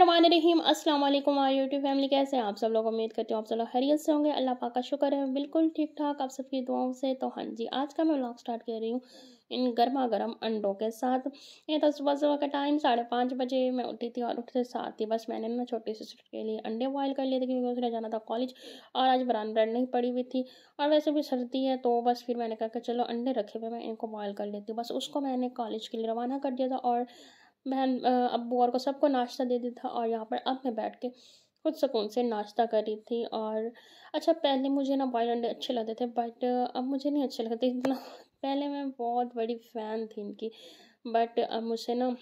बिस्मिल्लाम अस्सलाम वालेकुम आई YouTube family कैसे हैं आप सब लोग उम्मीद करते हूँ आप सब लोग खैरियत से होंगे अल्लाह पाक का शुक्र है बिल्कुल ठीक ठाक आप सबकी दुआओं से तो हाँ जी आज का मैं व्लॉग स्टार्ट कर रही हूँ इन गर्मा गर्म अंडों के साथ ये तो सुबह सुबह का टाइम साढ़े पाँच बजे मैं उठी थी और उठते साथ ही बस मैंने ना छोटी सिस्टर के लिए अंडे बॉयल कर लिए थे क्योंकि उसने जाना था कॉलेज और आज ब्राउन ब्रेड नहीं पड़ी हुई थी और वैसे भी सर्दी है तो बस फिर मैंने कहा कि चलो अंडे रखे हुए मैं इनको बॉयल कर लेती हूँ बस उसको मैंने कॉलेज के लिए रवाना कर दिया था और बहन अबू और को सबको नाश्ता दे दिया था और यहाँ पर अब मैं बैठ के खुद सुकून से नाश्ता कर रही थी और अच्छा पहले मुझे ना बॉयल अंडे अच्छे लगते थे बट अब मुझे नहीं अच्छे लगते इतना पहले मैं बहुत बड़ी फ़ैन थी इनकी बट अब मुझसे ना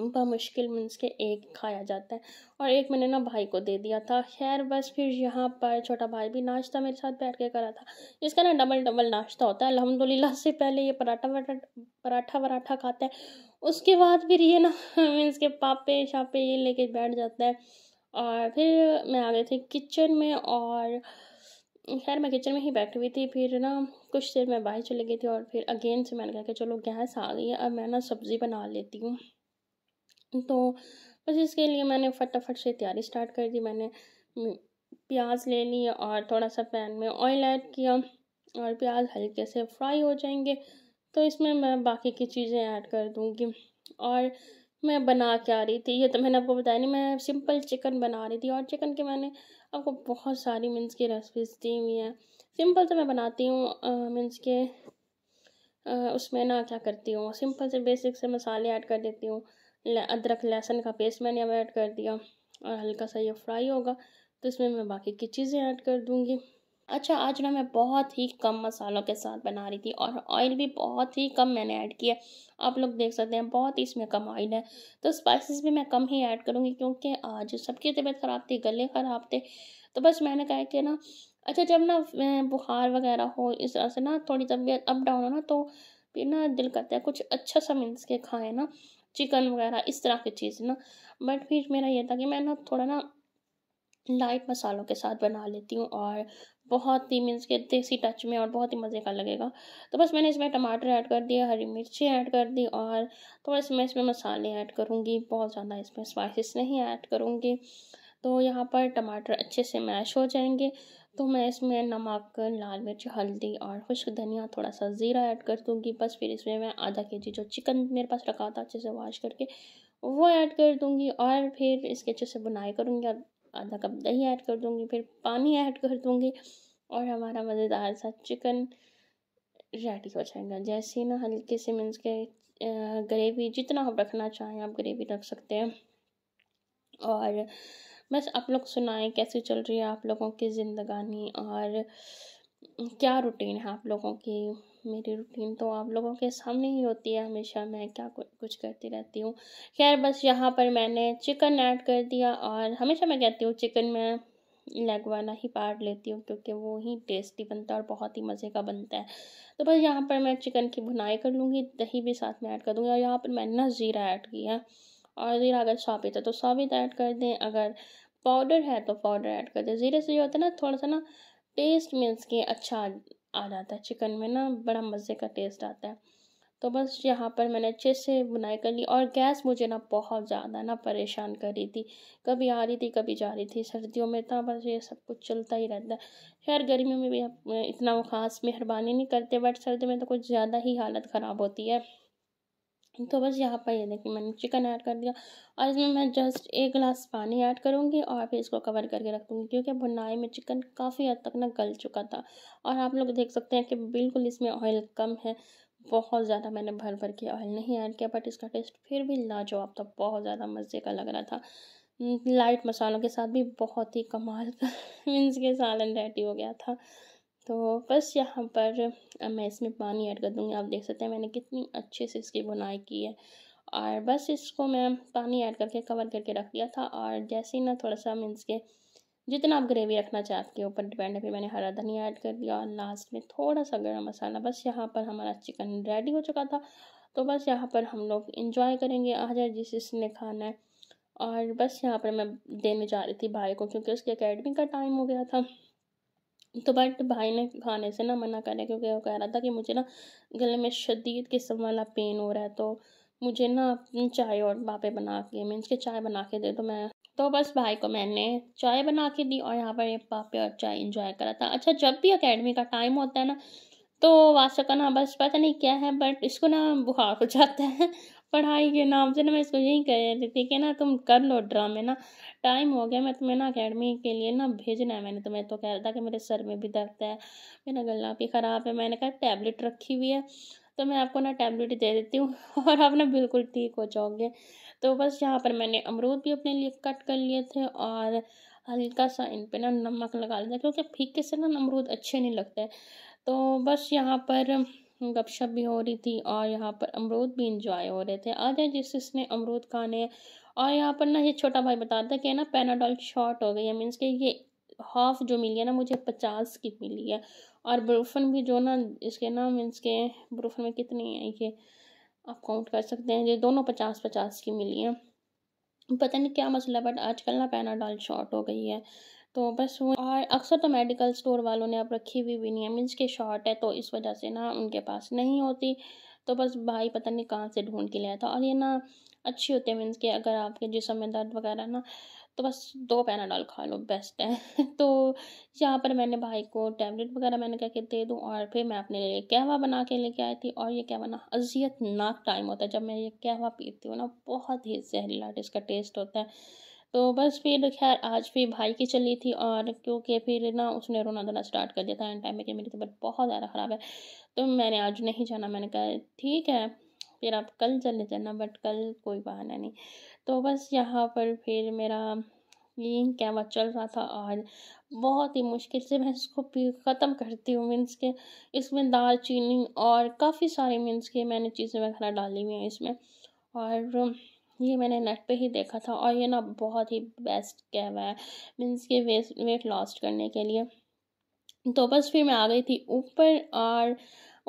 मुश्किल के एक खाया जाता है और एक मैंने ना भाई को दे दिया था खैर बस फिर यहाँ पर छोटा भाई भी नाश्ता मेरे साथ बैठ के करा था इसका ना डबल डबल नाश्ता होता है अलहमदिल्ला से पहले ये पराठा वराठा पराठा वराठा खाता है उसके बाद फिर ये ना मीन्स के पापे शापे ये लेके बैठ जाता है और फिर मैं आ गई थी किचन में और खैर मैं किचन में ही बैठी हुई थी फिर ना कुछ देर मैं बाहर चली गई थी और फिर अगेन से मैंने कहा कि चलो गैस आ गई है अब मैं ना सब्ज़ी बना लेती हूँ तो बस इसके लिए मैंने फटाफट से तैयारी स्टार्ट कर दी मैंने हम्म, प्याज ले ली और थोड़ा सा पैन में ऑयल ऐड किया और प्याज हल्के से फ्राई हो जाएंगे तो इसमें मैं बाकी की चीज़ें ऐड कर दूँगी और मैं बना के आ रही थी ये तो मैंने आपको बताया नहीं मैं सिंपल चिकन बना रही थी और चिकन के मैंने आपको बहुत सारी मीन्स की रेसिपीज दी हुई हैं सिंपल से तो मैं बनाती हूँ मीन्स के आ, उसमें ना क्या करती हूँ सिंपल से बेसिक से मसाले ऐड कर देती हूँ अदरक लहसुन का पेस्ट मैंने अब ऐड कर दिया और हल्का सा ये फ्राई होगा तो इसमें मैं बाकी की चीज़ें ऐड कर दूँगी अच्छा आज ना मैं बहुत ही कम मसालों के साथ बना रही थी और ऑयल भी बहुत ही कम मैंने ऐड किया आप लोग देख सकते हैं बहुत ही इसमें कम ऑयल है तो स्पाइसेस भी मैं कम ही ऐड करूँगी क्योंकि आज सबकी तबीयत ख़राब थी गले ख़राब थे तो बस मैंने कहा कि ना अच्छा जब ना बुखार वगैरह हो इस तरह से ना थोड़ी तबीयत अप डाउन हो ना तो फिर ना दिल करता है कुछ अच्छा सा मीन्स के खाएँ ना चिकन वगैरह इस तरह की चीज़ ना बट फिर मेरा ये था कि मैं ना थोड़ा ना लाइट मसालों के साथ बना लेती हूँ और बहुत ही मीन्स के देसी टच में और बहुत ही मज़े का लगेगा तो बस मैंने इसमें टमाटर ऐड कर दिया हरी मिर्ची ऐड कर दी और थोड़ा मैं इसमें मसाले ऐड करूँगी बहुत ज़्यादा इसमें स्पाइसेस नहीं ऐड करूँगी तो यहाँ पर टमाटर अच्छे से मैश हो जाएंगे तो मैं इसमें नमक लाल मिर्च हल्दी और खुश्क धनिया थोड़ा सा ज़ीरा ऐड कर दूँगी बस फिर इसमें मैं आधा के जी जो चिकन मेरे पास रखा था अच्छे से वॉश करके वो ऐड कर दूँगी और फिर इसके अच्छे से बुनाई करूँगी और आधा कप दही ऐड कर दूँगी फिर पानी ऐड कर दूँगी और हमारा मज़ेदार सा चिकन रेडी हो जाएगा जैसे ही ना हल्के से मीन्स के ग्रेवी जितना आप रखना चाहें आप ग्रेवी रख सकते हैं और बस आप लोग सुनाएं कैसी चल रही है आप लोगों की ज़िंदगानी और क्या रूटीन है आप लोगों की मेरी रूटीन तो आप लोगों के सामने ही होती है हमेशा मैं क्या कुछ करती रहती हूँ खैर बस यहाँ पर मैंने चिकन ऐड कर दिया और हमेशा मैं कहती हूँ चिकन में लेग वाला ही पार्ट लेती हूँ क्योंकि वो ही टेस्टी बनता है और बहुत ही मज़े का बनता है तो बस यहाँ पर मैं चिकन की भुनाई कर लूँगी दही भी साथ में ऐड कर दूँगी और यहाँ पर मैंने ना ज़ीरा ऐड किया और ज़ीरा अगर साबित है तो साबित ऐड कर दें अगर पाउडर है तो पाउडर ऐड कर दें ज़ीरे से जो होता है ना थोड़ा सा ना टेस्ट मीन्स कि अच्छा आ जाता है चिकन में ना बड़ा मज़े का टेस्ट आता है तो बस यहाँ पर मैंने अच्छे से बुनाई कर ली और गैस मुझे ना बहुत ज़्यादा ना परेशान कर रही थी कभी आ रही थी कभी जा रही थी सर्दियों में तो बस ये सब कुछ चलता ही रहता है खैर गर्मियों में भी इतना वो ख़ास मेहरबानी नहीं करते बट सर्दी में तो कुछ ज़्यादा ही हालत ख़राब होती है तो बस यहाँ पर ये देखिए मैंने चिकन ऐड कर दिया और इसमें मैं जस्ट एक गिलास पानी ऐड करूँगी और फिर इसको कवर करके रख दूँगी क्योंकि भुनाई में चिकन काफ़ी हद तक ना गल चुका था और आप लोग देख सकते हैं कि बिल्कुल इसमें ऑयल कम है बहुत ज़्यादा मैंने भर भर के ऑयल नहीं ऐड किया बट इसका टेस्ट फिर भी लाजवाब था बहुत ज़्यादा मज़े का लग रहा था लाइट हम्म, मसालों के साथ भी बहुत ही कमाल का मीन्स के सालन रेडी हो गया था तो बस यहाँ पर मैं इसमें पानी ऐड कर दूँगी आप देख सकते हैं मैंने कितनी अच्छे से इसकी बुनाई की है और बस इसको मैं पानी ऐड करके कवर करके रख दिया था और जैसे ही ना थोड़ा सा मीन्स के जितना आप ग्रेवी रखना चाहते हो ऊपर डिपेंड है फिर मैंने हरा धनिया ऐड कर दिया और लास्ट में थोड़ा सा गर्म मसाला बस यहाँ पर हमारा चिकन रेडी हो चुका था तो बस यहाँ पर हम लोग इंजॉय करेंगे आज जिस जिसने खाना है और बस यहाँ पर मैं देने जा रही थी भाई को क्योंकि उसकी अकेडमी का टाइम हो गया था तो बट भाई ने खाने से ना मना करा क्योंकि वो कह रहा था कि मुझे ना गले में शदीद किस्म वाला पेन हो रहा है तो मुझे ना चाय और पापे बना के मीन्स के चाय बना के दे तो मैं तो बस भाई को मैंने चाय बना के दी और यहाँ पर ये पापे और चाय इंजॉय करा था अच्छा जब भी अकेडमी का टाइम होता है ना तो वास्तव का नाम बस पता नहीं क्या है बट इसको ना बुखार हो जाता है पढ़ाई के नाम से ना मैं इसको यही कह रही थी कि ना तुम कर लो ड्रामे ना टाइम हो गया मैं तुम्हें ना अकेडमी के लिए ना भेजना है मैंने तुम्हें तो कह रहा था कि मेरे सर में भी दर्द है मेरा गला भी ख़राब है मैंने कहा टैबलेट रखी हुई है तो मैं आपको ना टैबलेट दे देती हूँ और आप ना बिल्कुल ठीक हो जाओगे तो बस यहाँ पर मैंने अमरूद भी अपने लिए कट कर लिए थे और हल्का सा इन पर ना नमक लगा लिया क्योंकि फीके से ना अमरूद अच्छे नहीं लगते तो बस यहाँ पर गपशप भी हो रही थी और यहाँ पर अमरूद भी इंजॉय हो रहे थे जाए जिस जिसने अमरूद खाने और यहाँ पर ना ये छोटा भाई बताता कि ना पैनाडॉल शॉर्ट हो गई है मीन्स कि ये हाफ जो मिली है ना मुझे पचास की मिली है और ब्रूफन भी जो ना इसके ना मीन्स के ब्रूफन में कितनी है ये आप काउंट कर सकते हैं ये दोनों पचास पचास की मिली हैं पता नहीं क्या मसला मतलब, बट आजकल ना पेनाडॉल शॉर्ट हो गई है तो बस वो और अक्सर तो मेडिकल स्टोर वालों ने अब रखी हुई भी नहीं है मीन्स के शॉर्ट है तो इस वजह से ना उनके पास नहीं होती तो बस भाई पता नहीं कहाँ से ढूंढ के लिया था और ये ना अच्छी होती है मीन्स कि अगर आपके जिसम में दर्द वगैरह ना तो बस दो पैनाडॉल खा लो बेस्ट है तो यहाँ पर मैंने भाई को टैबलेट वगैरह मैंने कह के दे दूँ और फिर मैं अपने लिए कहवा बना के लेके आई थी और ये कहवा ना अजियतनाक टाइम होता है जब मैं ये कहवा पीती हूँ ना बहुत ही जहरीला इसका टेस्ट होता है तो बस फिर खैर आज फिर भाई की चली थी और क्योंकि फिर ना उसने रोना धोना स्टार्ट कर दिया था एंड टाइम में कि मेरी तबीयत बहुत ज़्यादा ख़राब है तो मैंने आज नहीं जाना मैंने कहा ठीक है फिर आप कल चले जाना बट कल कोई बहाना नहीं तो बस यहाँ पर फिर मेरा ये कैमरा चल रहा था और बहुत ही मुश्किल से मैं इसको ख़त्म करती हूँ मीन्स के इसमें दाल चीनी और काफ़ी सारी मीन्स के मैंने चीज़ें वगैरह डाली हुई हैं इसमें और ये मैंने नेट पे ही देखा था और ये ना बहुत ही बेस्ट कहवा है मीन्स के वेस्ट वेट लॉस्ट करने के लिए तो बस फिर मैं आ गई थी ऊपर और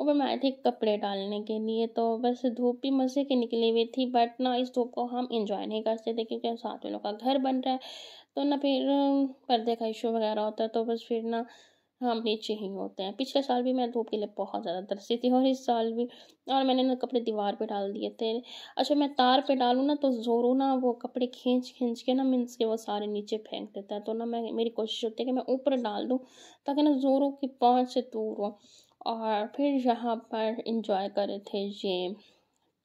ऊपर मैं आई थी कपड़े डालने के लिए तो बस धूप भी मज़े की निकली हुई थी बट ना इस धूप को हम इंजॉय नहीं कर सकते क्योंकि साथ में लोग का घर बन रहा है तो ना फिर पर्दे का इशू वगैरह होता है तो बस फिर ना हम नीचे ही होते हैं पिछले साल भी मैं धूप के लिए बहुत ज़्यादा तरसी थी और इस साल भी और मैंने ना कपड़े दीवार पे डाल दिए थे अच्छा मैं तार पे डालूँ ना तो ज़ोरू ना वो कपड़े खींच खींच के ना मीन्स के वो सारे नीचे फेंक देता है तो ना मैं मेरी कोशिश होती है कि मैं ऊपर डाल दूँ ताकि ना ज़ोरू की पहुँच से दूर हो और फिर यहाँ पर इंजॉय करे थे ये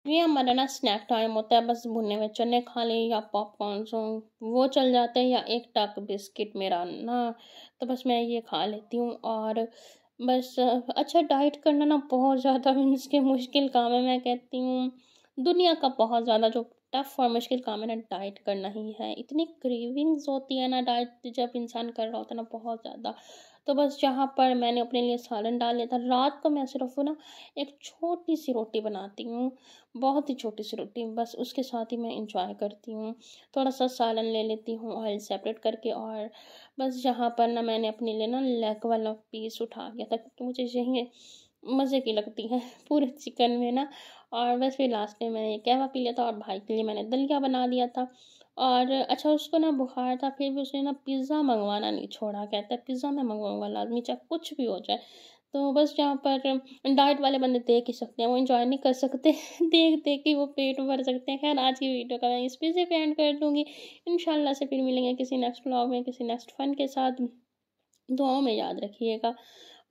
ये हमारा ना स्नैक टाइम होता है बस भुने हुए चने खा लें या पॉपकॉर्न हो वो चल जाते हैं या एक टक बिस्किट मेरा ना तो बस मैं ये खा लेती हूँ और बस अच्छा डाइट करना ना बहुत ज़्यादा मीन्स के मुश्किल काम है मैं कहती हूँ दुनिया का बहुत ज़्यादा जो टफ़ और मुश्किल काम है ना डाइट करना ही है इतनी क्रेविंग्स होती है ना डाइट जब इंसान कर रहा होता है ना बहुत ज़्यादा तो बस जहाँ पर मैंने अपने लिए सालन डाल लिया था रात को मैं सिर्फ ना एक छोटी सी रोटी बनाती हूँ बहुत ही छोटी सी रोटी बस उसके साथ ही मैं इंजॉय करती हूँ थोड़ा सा सालन ले लेती हूँ ऑयल सेपरेट करके और बस जहाँ पर ना मैंने अपने लिए ना लेग वाला पीस उठा लिया था क्योंकि मुझे यही मज़े की लगती है पूरे चिकन में ना और बस फिर लास्ट में मैंने कहवा पी लिया था और भाई के लिए मैंने दलिया बना लिया था और अच्छा उसको ना बुखार था फिर भी उसने ना पिज़्ज़ा मंगवाना नहीं छोड़ा कहता है पिज़्ज़ा मैं मंगवाऊंगा लाजमी चाहे कुछ भी हो जाए तो बस जहाँ पर डाइट वाले बंदे देख ही सकते हैं वो इंजॉय नहीं कर सकते देख देख के वो पेट भर सकते हैं खैर आज की वीडियो का मैं इस पर पे एंड कर दूँगी इन से फिर मिलेंगे किसी नेक्स्ट ब्लॉग में किसी नेक्स्ट फन के साथ दुआओं में याद रखिएगा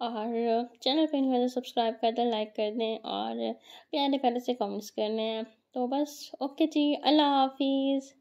और चैनल पर नहीं हुआ तो सब्सक्राइब कर दें लाइक कर दें और प्यारे प्यारे से कमेंट्स कर लें तो बस ओके जी अल्लाह हाफिज़